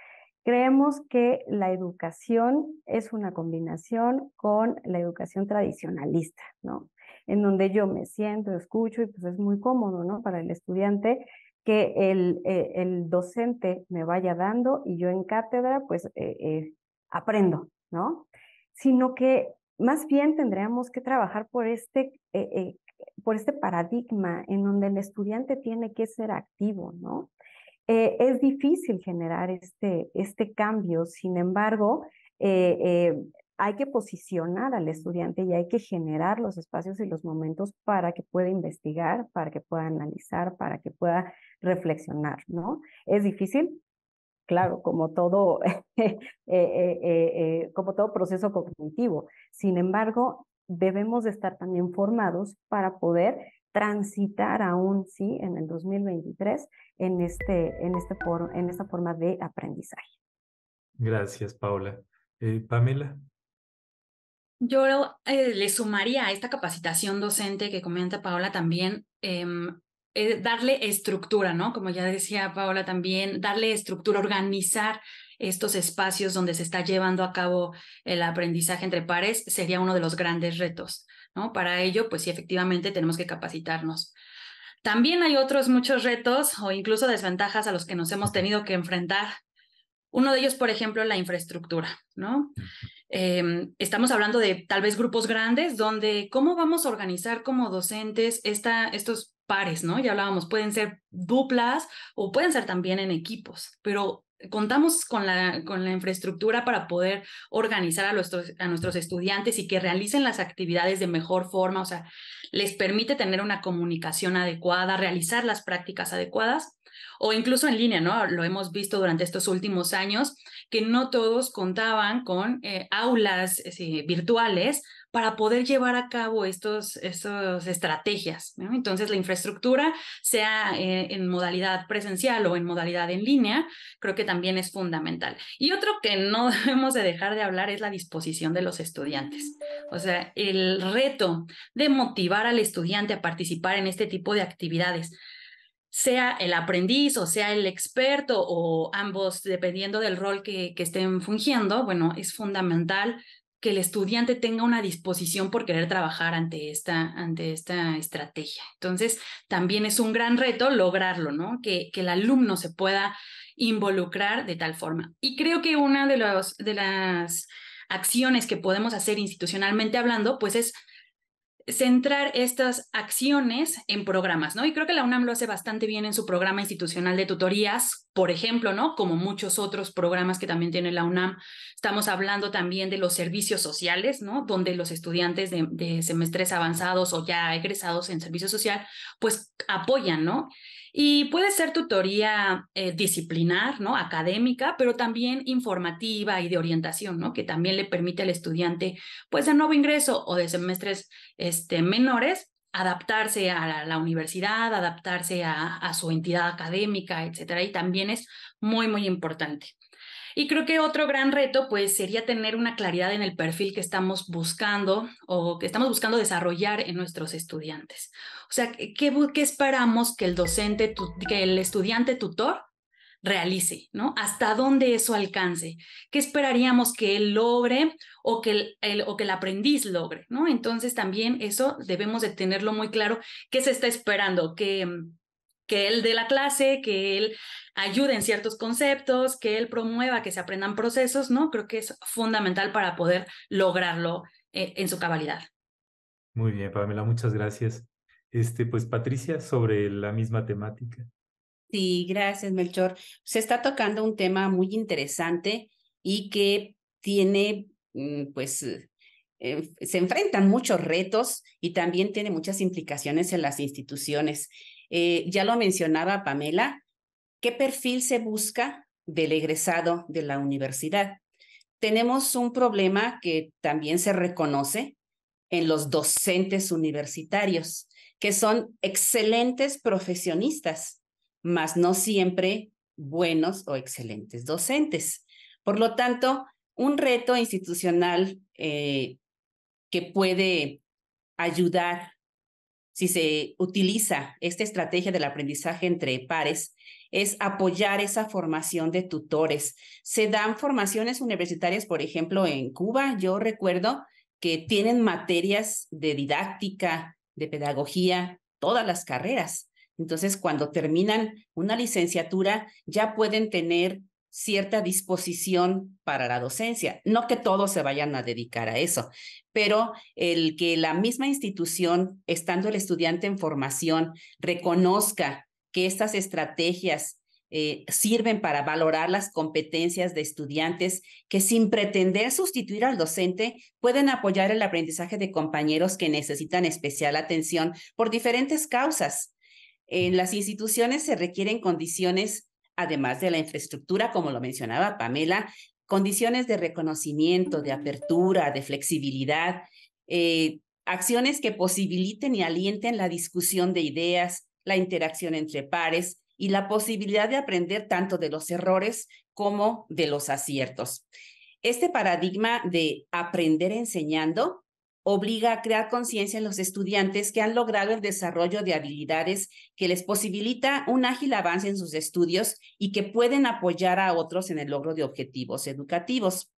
creemos que la educación es una combinación con la educación tradicionalista, ¿no? En donde yo me siento, escucho y pues es muy cómodo, ¿no? Para el estudiante que eh, el, docente me vaya dando y yo en cátedra pues eh, eh, aprendo, ¿no? Sino que más bien tendríamos que trabajar por este, por este paradigma en donde el estudiante tiene que ser activo, ¿no? es difícil generar este, este cambio, sin embargo, hay que posicionar al estudiante y hay que generar los espacios y los momentos para que pueda investigar, para que pueda analizar, para que pueda reflexionar, ¿no? Es difícil, claro, como todo, eh, eh, eh, como todo proceso cognitivo. Sin embargo, debemos de estar también formados para poder transitar aún sí en el 2023 en, este, en, este en esta forma de aprendizaje. Gracias, Paula. Pamela. Yo eh, le sumaría a esta capacitación docente que comenta Paola también, em, eh, darle estructura, ¿no? Como ya decía Paola también, darle estructura, organizar estos espacios donde se está llevando a cabo el aprendizaje entre pares sería uno de los grandes retos, ¿no? Para ello, pues sí, efectivamente tenemos que capacitarnos. También hay otros muchos retos o incluso desventajas a los que nos hemos tenido que enfrentar. Uno de ellos, por ejemplo, la infraestructura, ¿no? Em, estamos hablando de tal vez grupos grandes donde cómo vamos a organizar como docentes esta, estos pares, ¿no? Ya hablábamos, pueden ser duplas o pueden ser también en equipos, pero contamos con la, con la infraestructura para poder organizar a nuestros, a nuestros estudiantes y que realicen las actividades de mejor forma, o sea, les permite tener una comunicación adecuada, realizar las prácticas adecuadas o incluso en línea, ¿no? Lo hemos visto durante estos últimos años, que no todos contaban con eh, aulas eh, virtuales para poder llevar a cabo estas estrategias. Entonces, la infraestructura, sea eh, en modalidad presencial o en modalidad en línea, creo que también es fundamental. Y otro que no debemos de dejar de hablar es la disposición de los estudiantes. O sea, el reto de motivar al estudiante a participar en este tipo de actividades, sea el aprendiz o sea el experto o ambos, dependiendo del rol que, estén fungiendo, bueno, es fundamental que el estudiante tenga una disposición por querer trabajar ante esta, ante esta estrategia. Entonces, también es un gran reto lograrlo, ¿no? Que, que el alumno se pueda involucrar de tal forma. Y creo que una de, los, de las acciones que podemos hacer institucionalmente hablando, pues es centrar estas acciones en programas, ¿no? Y creo que la UNAM lo hace bastante bien en su programa institucional de tutorías, por ejemplo, ¿no? Como muchos otros programas que también tiene la UNAM. Estamos hablando también de los servicios sociales, ¿no? Donde los estudiantes de, semestres avanzados o ya egresados en servicio social, pues apoyan, ¿no? Y puede ser tutoría eh, disciplinar, ¿no? Académica, pero también informativa y de orientación, ¿no? Que también le permite al estudiante, pues de nuevo ingreso o de semestres este, menores, adaptarse a la, universidad, adaptarse a, a, su entidad académica, etcétera. Y también es muy, muy importante. Y creo que otro gran reto, pues, sería tener una claridad en el perfil que estamos buscando o que estamos buscando desarrollar en nuestros estudiantes. O sea, ¿qué, qué esperamos que el docente, que el estudiante tutor realice, ¿no? ¿Hasta dónde eso alcance? ¿Qué esperaríamos que él logre o que el, o que el aprendiz logre, ¿no? Entonces también eso debemos de tenerlo muy claro, qué se está esperando, que, que él dé la clase, que él ayude en ciertos conceptos, que él promueva que se aprendan procesos, ¿no? Creo que es fundamental para poder lograrlo eh, en su cabalidad. Muy bien, Pamela, muchas gracias. Este, pues Patricia, sobre la misma temática. Sí, gracias, Melchor. Se está tocando un tema muy interesante y que tiene, mm, pues, eh, eh, se enfrentan muchos retos y también tiene muchas implicaciones en las instituciones. Eh, ya lo mencionaba Pamela, ¿qué perfil se busca del egresado de la universidad? Tenemos un problema que también se reconoce en los docentes universitarios, que son excelentes profesionistas, mas no siempre buenos o excelentes docentes. Por lo tanto, un reto institucional eh, que puede ayudar si se utiliza esta estrategia del aprendizaje entre pares, es apoyar esa formación de tutores. Se dan formaciones universitarias, por ejemplo, en Cuba, yo recuerdo que tienen materias de didáctica, de pedagogía, todas las carreras. Entonces, cuando terminan una licenciatura, ya pueden tener cierta disposición para la docencia. No que todos se vayan a dedicar a eso, pero el que la misma institución, estando el estudiante en formación, reconozca que estas estrategias eh, sirven para valorar las competencias de estudiantes que sin pretender sustituir al docente pueden apoyar el aprendizaje de compañeros que necesitan especial atención por diferentes causas. En las instituciones se requieren condiciones, además de la infraestructura, como lo mencionaba Pamela, condiciones de reconocimiento, de apertura, de flexibilidad, eh, acciones que posibiliten y alienten la discusión de ideas, la interacción entre pares y la posibilidad de aprender tanto de los errores como de los aciertos. Este paradigma de aprender enseñando obliga a crear conciencia en los estudiantes que han logrado el desarrollo de habilidades que les posibilita un ágil avance en sus estudios y que pueden apoyar a otros en el logro de objetivos educativos.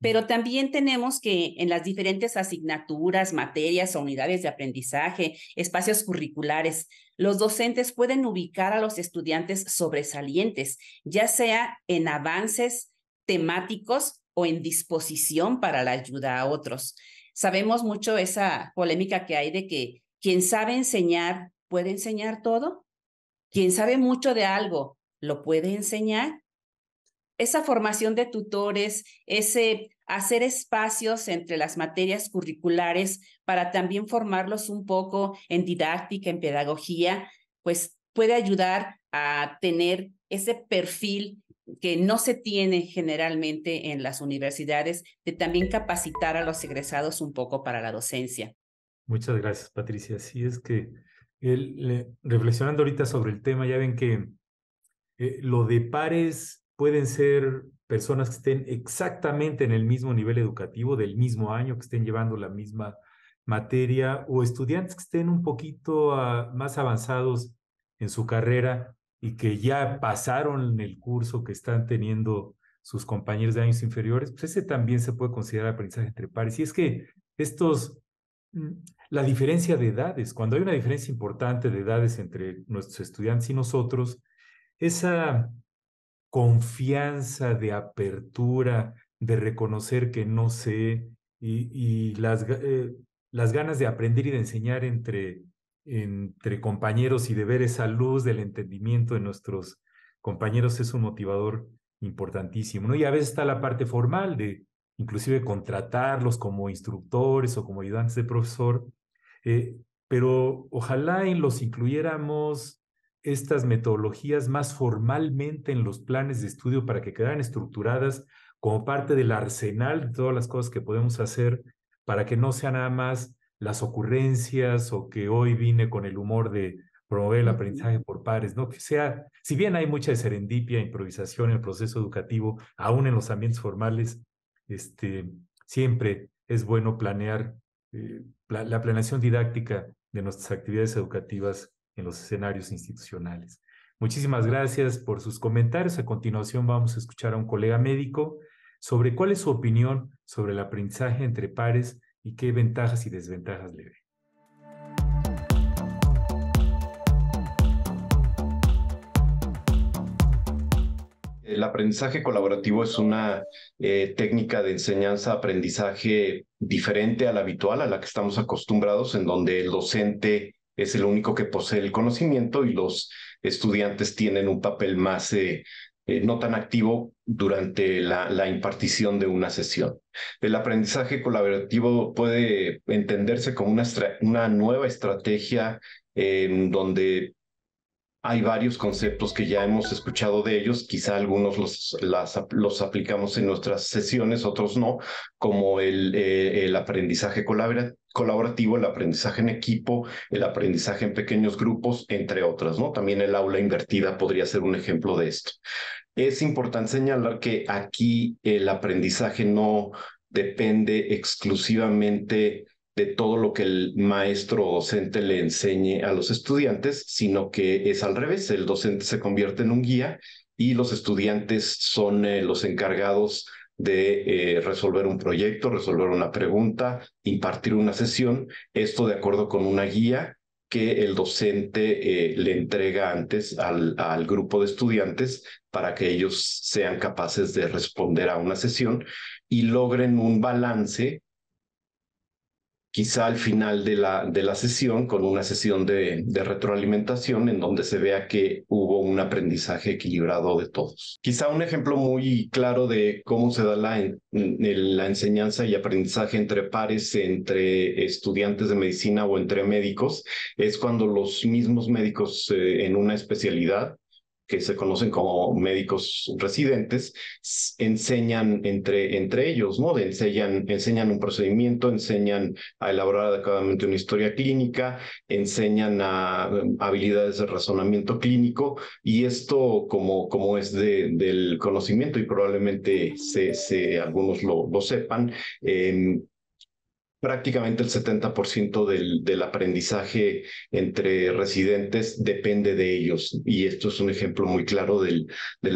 Pero también tenemos que en las diferentes asignaturas, materias o unidades de aprendizaje, espacios curriculares, los docentes pueden ubicar a los estudiantes sobresalientes, ya sea en avances temáticos o en disposición para la ayuda a otros. Sabemos mucho esa polémica que hay de que quien sabe enseñar puede enseñar todo, quien sabe mucho de algo lo puede enseñar. Esa formación de tutores, ese hacer espacios entre las materias curriculares para también formarlos un poco en didáctica, en pedagogía, pues puede ayudar a tener ese perfil que no se tiene generalmente en las universidades, de también capacitar a los egresados un poco para la docencia. Muchas gracias, Patricia. Sí, es que reflexionando ahorita sobre el tema, ya ven que eh, lo de pares pueden ser personas que estén exactamente en el mismo nivel educativo, del mismo año, que estén llevando la misma materia, o estudiantes que estén un poquito ah, más avanzados en su carrera, y que ya pasaron el curso que están teniendo sus compañeros de años inferiores, pues ese también se puede considerar aprendizaje entre pares. Y es que estos, mm, la diferencia de edades, cuando hay una diferencia importante de edades entre nuestros estudiantes y nosotros, esa confianza de apertura, de reconocer que no sé, y, las, eh, las ganas de aprender y de enseñar entre entre compañeros y de ver esa luz del entendimiento de nuestros compañeros es un motivador importantísimo, ¿no? Y a veces está la parte formal de inclusive contratarlos como instructores o como ayudantes de profesor, eh, pero ojalá en los incluyéramos estas metodologías más formalmente en los planes de estudio para que quedaran estructuradas como parte del arsenal de todas las cosas que podemos hacer para que no sea nada más las ocurrencias o que hoy vine con el humor de promover el aprendizaje por pares, ¿no? Que sea, si bien hay mucha serendipia, improvisación en el proceso educativo, aún en los ambientes formales, este, siempre es bueno planear eh, la, planeación didáctica de nuestras actividades educativas en los escenarios institucionales. Muchísimas gracias por sus comentarios. A continuación vamos a escuchar a un colega médico sobre cuál es su opinión sobre el aprendizaje entre pares y qué ventajas y desventajas le ve. El aprendizaje colaborativo es una eh, técnica de enseñanza-aprendizaje diferente a la habitual, a la que estamos acostumbrados, en donde el docente es el único que posee el conocimiento y los estudiantes tienen un papel más eh, eh, no tan activo durante la, impartición de una sesión. El aprendizaje colaborativo puede entenderse como una, nueva estrategia en donde hay varios conceptos que ya hemos escuchado de ellos, quizá algunos los, aplicamos en nuestras sesiones, otros no, como el, eh, aprendizaje colaborativo, el aprendizaje en equipo, el aprendizaje en pequeños grupos, entre otras, ¿no? También el aula invertida podría ser un ejemplo de esto. Es importante señalar que aquí el aprendizaje no depende exclusivamente de todo lo que el maestro docente le enseñe a los estudiantes, sino que es al revés, el docente se convierte en un guía y los estudiantes son eh, los encargados de eh, resolver un proyecto, resolver una pregunta, impartir una sesión, esto de acuerdo con una guía que el docente eh, le entrega antes al, al grupo de estudiantes para que ellos sean capaces de responder a una sesión y logren un balance quizá al final de la, de la sesión con una sesión de, retroalimentación en donde se vea que hubo un aprendizaje equilibrado de todos. Quizá un ejemplo muy claro de cómo se da la, la enseñanza y aprendizaje entre pares, entre estudiantes de medicina o entre médicos, es cuando los mismos médicos eh, en una especialidad que se conocen como médicos residentes, enseñan entre, entre ellos, ¿no? Enseñan, enseñan un procedimiento, enseñan a elaborar adecuadamente una historia clínica, enseñan a, um, habilidades de razonamiento clínico y esto como, como es de, del conocimiento y probablemente se, algunos lo, sepan, em, prácticamente el 70% del, aprendizaje entre residentes depende de ellos. Y esto es un ejemplo muy claro del,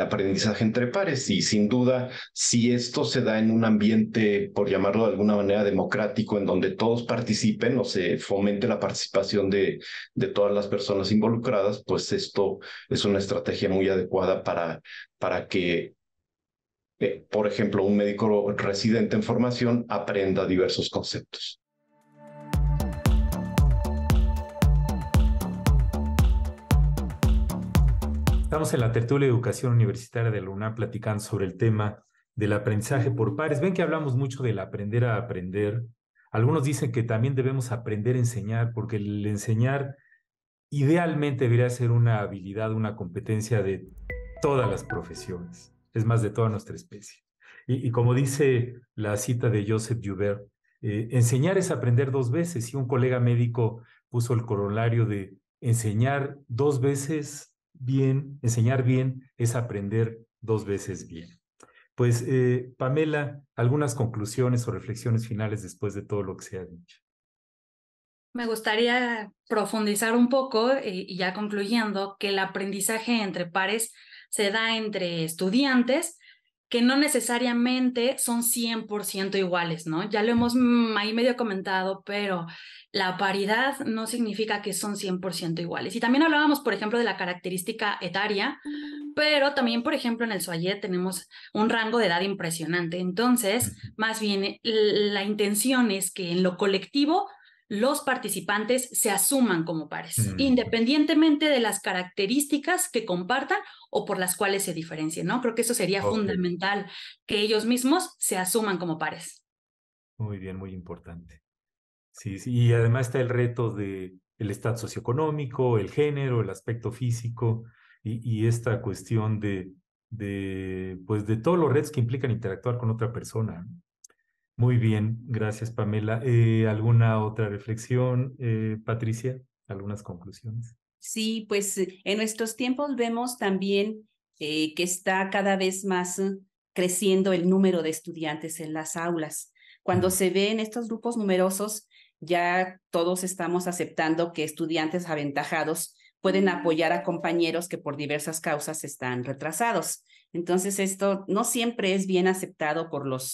aprendizaje entre pares. Y sin duda, si esto se da en un ambiente, por llamarlo de alguna manera, democrático, en donde todos participen o se fomente la participación de, de todas las personas involucradas, pues esto es una estrategia muy adecuada para, para que por ejemplo, un médico residente en formación aprenda diversos conceptos. Estamos en la tertulia de educación universitaria de la UNAM platicando sobre el tema del aprendizaje por pares. Ven que hablamos mucho del aprender a aprender. Algunos dicen que también debemos aprender a enseñar, porque el enseñar idealmente debería ser una habilidad, una competencia de todas las profesiones es más de toda nuestra especie. Y, como dice la cita de Joseph Joubert, eh, enseñar es aprender dos veces. Y un colega médico puso el corolario de enseñar dos veces bien, enseñar bien es aprender dos veces bien. Pues, eh, Pamela, algunas conclusiones o reflexiones finales después de todo lo que se ha dicho. Me gustaría profundizar un poco, eh, y ya concluyendo, que el aprendizaje entre pares se da entre estudiantes que no necesariamente son 100% iguales, ¿no? Ya lo hemos mm, ahí medio comentado, pero la paridad no significa que son 100% iguales. Y también hablábamos, por ejemplo, de la característica etaria, mm. pero también, por ejemplo, en el Soyet tenemos un rango de edad impresionante. Entonces, más bien, la intención es que en lo colectivo los participantes se asuman como pares, independientemente de las características que compartan o por las cuales se diferencien, ¿no? Creo que eso sería fundamental, que ellos mismos se asuman como pares. Muy bien, muy importante. Sí, sí, y además está el reto de el estado socioeconómico, el género, el aspecto físico y, esta cuestión de, de, pues de todos los retos que implican interactuar con otra persona. Muy bien, gracias Pamela. Eh, ¿Alguna otra reflexión, eh, Patricia? ¿Algunas conclusiones? Sí, pues eh, en nuestros tiempos vemos también que está cada vez más creciendo el número de estudiantes en las aulas. Cuando se ven estos grupos numerosos, ya todos estamos aceptando que estudiantes aventajados pueden apoyar a compañeros que por diversas causas están retrasados. Entonces, esto no siempre es bien aceptado por los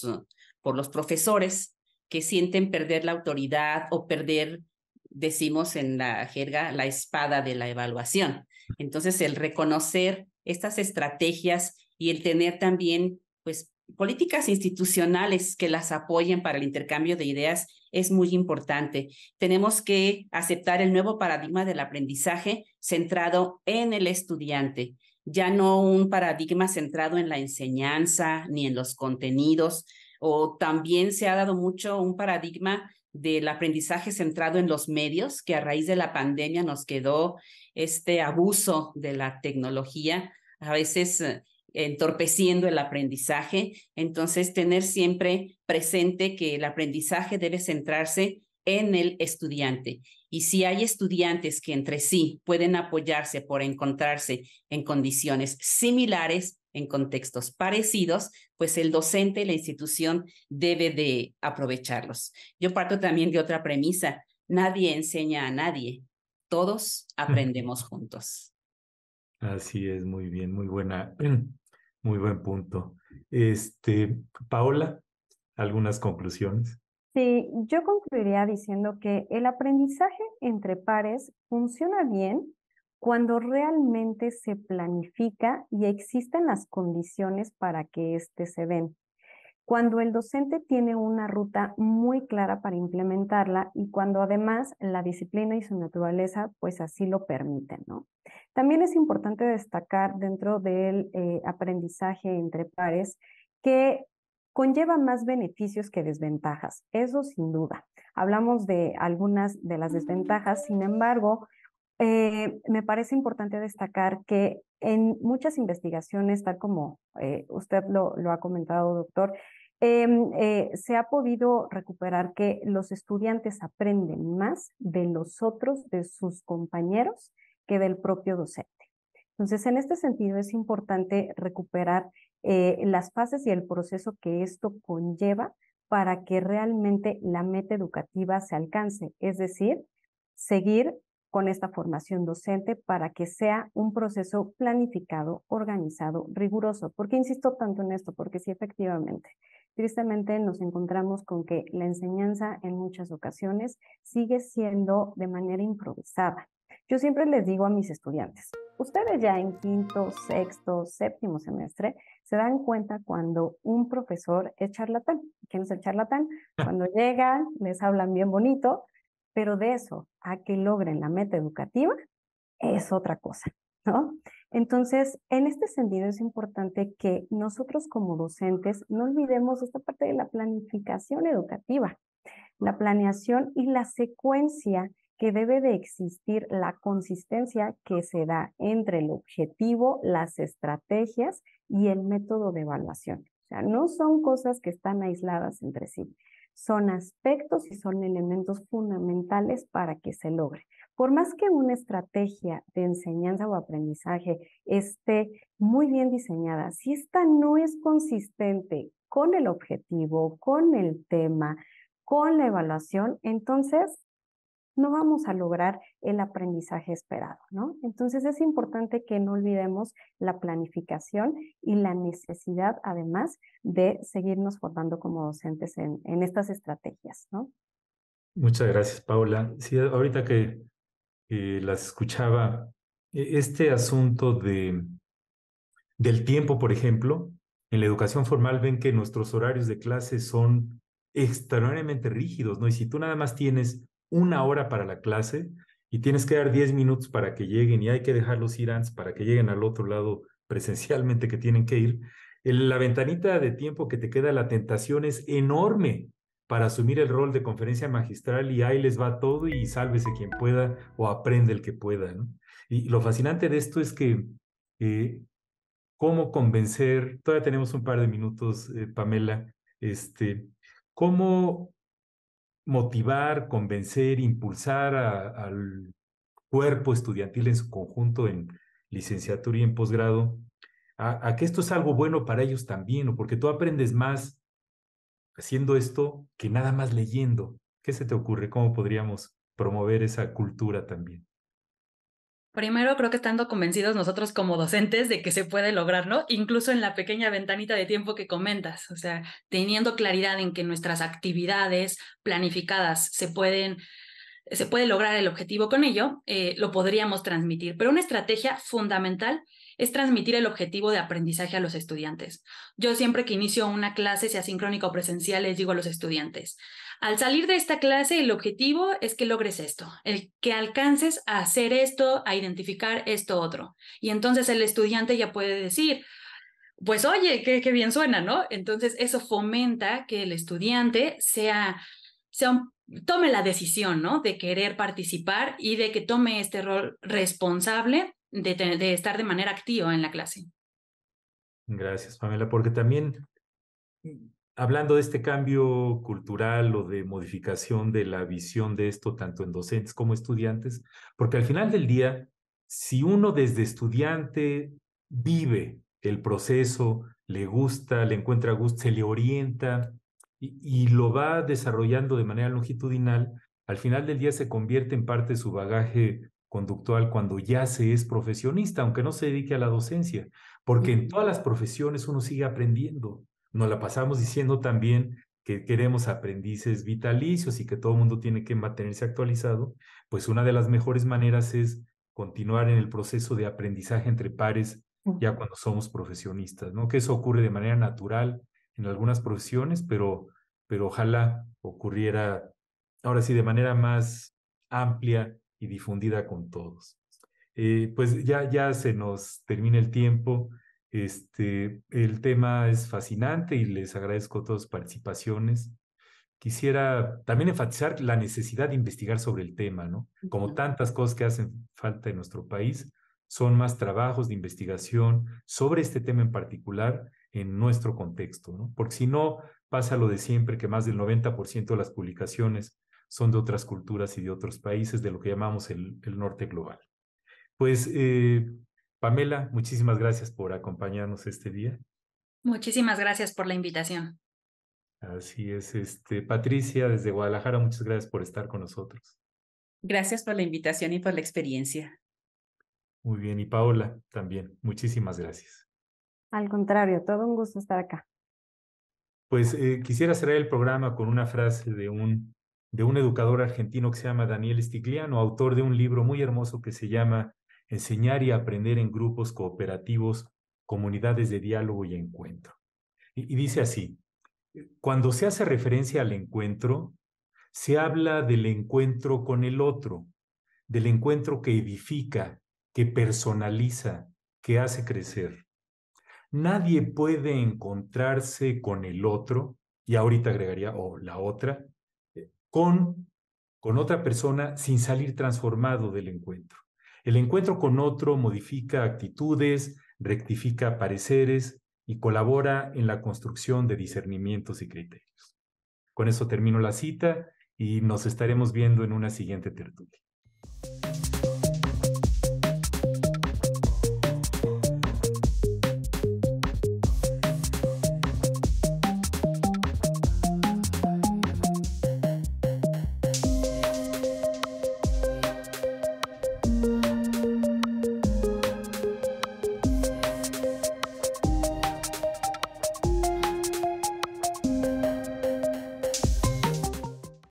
por los profesores que sienten perder la autoridad o perder, decimos en la jerga, la espada de la evaluación. Entonces, el reconocer estas estrategias y el tener también, pues, políticas institucionales que las apoyen para el intercambio de ideas es muy importante. Tenemos que aceptar el nuevo paradigma del aprendizaje centrado en el estudiante, ya no un paradigma centrado en la enseñanza ni en los contenidos, o también se ha dado mucho un paradigma del aprendizaje centrado en los medios, que a raíz de la pandemia nos quedó este abuso de la tecnología, a veces eh, entorpeciendo el aprendizaje. Entonces, tener siempre presente que el aprendizaje debe centrarse en el estudiante. Y si hay estudiantes que entre sí pueden apoyarse por encontrarse en condiciones similares, en contextos parecidos, pues el docente, la institución debe de aprovecharlos. Yo parto también de otra premisa, nadie enseña a nadie, todos aprendemos juntos. Así es, muy bien, muy buena, muy buen punto. Este, Paola, algunas conclusiones. Sí, yo concluiría diciendo que el aprendizaje entre pares funciona bien cuando realmente se planifica y existen las condiciones para que éste se den. Cuando el docente tiene una ruta muy clara para implementarla y cuando además la disciplina y su naturaleza pues así lo permiten, También es importante destacar dentro del eh, aprendizaje entre pares que conlleva más beneficios que desventajas, eso sin duda. Hablamos de algunas de las desventajas, sin embargo, eh, me parece importante destacar que en muchas investigaciones, tal como eh, usted lo, ha comentado, doctor, em, eh, se ha podido recuperar que los estudiantes aprenden más de los otros, de sus compañeros, que del propio docente. Entonces, en este sentido, es importante recuperar las fases y el proceso que esto conlleva para que realmente la meta educativa se alcance, es decir, seguir con esta formación docente para que sea un proceso planificado, organizado, riguroso. ¿Por qué insisto tanto en esto? Porque sí, efectivamente, tristemente nos encontramos con que la enseñanza en muchas ocasiones sigue siendo de manera improvisada. Yo siempre les digo a mis estudiantes, ustedes ya en quinto, sexto, séptimo semestre se dan cuenta cuando un profesor es charlatán. ¿Quién es el charlatán? Cuando llegan, les hablan bien bonito, pero de eso a que logren la meta educativa es otra cosa, ¿no? Entonces, en este sentido es importante que nosotros como docentes no olvidemos esta parte de la planificación educativa, la planeación y la secuencia que debe de existir, la consistencia que se da entre el objetivo, las estrategias y el método de evaluación. O sea, no son cosas que están aisladas entre sí son aspectos y son elementos fundamentales para que se logre. Por más que una estrategia de enseñanza o aprendizaje esté muy bien diseñada, si esta no es consistente con el objetivo, con el tema, con la evaluación, entonces no vamos a lograr el aprendizaje esperado, ¿no? Entonces es importante que no olvidemos la planificación y la necesidad, además, de seguirnos formando como docentes en, estas estrategias, ¿no? Muchas gracias, Paula. Sí, ahorita que las escuchaba, e-, este asunto de, del tiempo, por ejemplo, en la educación formal ven que nuestros horarios de clase son extraordinariamente rígidos, ¿no? Y si tú nada más tienes una hora para la clase y tienes que dar 10 minutos para que lleguen y hay que dejarlos ir antes para que lleguen al otro lado presencialmente que tienen que ir, la ventanita de tiempo que te queda la tentación es enorme para asumir el rol de conferencia magistral y ahí les va todo y sálvese quien pueda o aprende el que pueda. Y lo fascinante de esto es que eh, cómo convencer, todavía tenemos un par de minutos, eh, Pamela, este, cómo motivar, convencer, impulsar al cuerpo estudiantil en su conjunto en licenciatura y en posgrado, a, a, que esto es algo bueno para ellos también, o porque tú aprendes más haciendo esto que nada más leyendo. ¿Qué se te ocurre? ¿Cómo podríamos promover esa cultura también? Primero, creo que estando convencidos nosotros como docentes de que se puede lograrlo, incluso en la pequeña ventanita de tiempo que comentas, o sea, teniendo claridad en que nuestras actividades planificadas se pueden se puede lograr el objetivo con ello, eh, lo podríamos transmitir. Pero una estrategia fundamental es transmitir el objetivo de aprendizaje a los estudiantes. Yo siempre que inicio una clase, sea sincrónica o presencial, les digo a los estudiantes, al salir de esta clase, el objetivo es que logres esto, el que alcances a hacer esto, a identificar esto otro. Y entonces el estudiante ya puede decir, pues oye, qué, bien suena, ¿no? Entonces eso fomenta que el estudiante sea, sea tome la decisión, ¿no? De querer participar y de que tome este rol responsable de, de, estar de manera activa en la clase. Gracias, Pamela, porque también hablando de este cambio cultural o de modificación de la visión de esto, tanto en docentes como estudiantes, porque al final del día, si uno desde estudiante vive el proceso, le gusta, le encuentra gusto, se le orienta y, lo va desarrollando de manera longitudinal, al final del día se convierte en parte de su bagaje conductual cuando ya se es profesionista, aunque no se dedique a la docencia, porque en todas las profesiones uno sigue aprendiendo nos la pasamos diciendo también que queremos aprendices vitalicios y que todo el mundo tiene que mantenerse actualizado, pues una de las mejores maneras es continuar en el proceso de aprendizaje entre pares ya cuando somos profesionistas, ¿no? Que eso ocurre de manera natural en algunas profesiones, pero, pero ojalá ocurriera ahora sí de manera más amplia y difundida con todos. Eh, pues ya, ya se nos termina el tiempo. Este, el tema es fascinante y les agradezco todas sus participaciones. Quisiera también enfatizar la necesidad de investigar sobre el tema, ¿no? Como tantas cosas que hacen falta en nuestro país, son más trabajos de investigación sobre este tema en particular en nuestro contexto, ¿no? Porque si no, pasa lo de siempre, que más del 90% de las publicaciones son de otras culturas y de otros países, de lo que llamamos el, norte global. Pues eh, Pamela, muchísimas gracias por acompañarnos este día. Muchísimas gracias por la invitación. Así es, este, Patricia, desde Guadalajara, muchas gracias por estar con nosotros. Gracias por la invitación y por la experiencia. Muy bien, y Paola también, muchísimas gracias. Al contrario, todo un gusto estar acá. Pues eh, quisiera cerrar el programa con una frase de un, de un educador argentino que se llama Daniel Stigliano, autor de un libro muy hermoso que se llama enseñar y aprender en grupos cooperativos, comunidades de diálogo y encuentro. Y, dice así, cuando se hace referencia al encuentro, se habla del encuentro con el otro, del encuentro que edifica, que personaliza, que hace crecer. Nadie puede encontrarse con el otro, y ahorita agregaría, o la otra, con, con otra persona sin salir transformado del encuentro. El encuentro con otro modifica actitudes, rectifica pareceres y colabora en la construcción de discernimientos y criterios. Con eso termino la cita y nos estaremos viendo en una siguiente tertulia.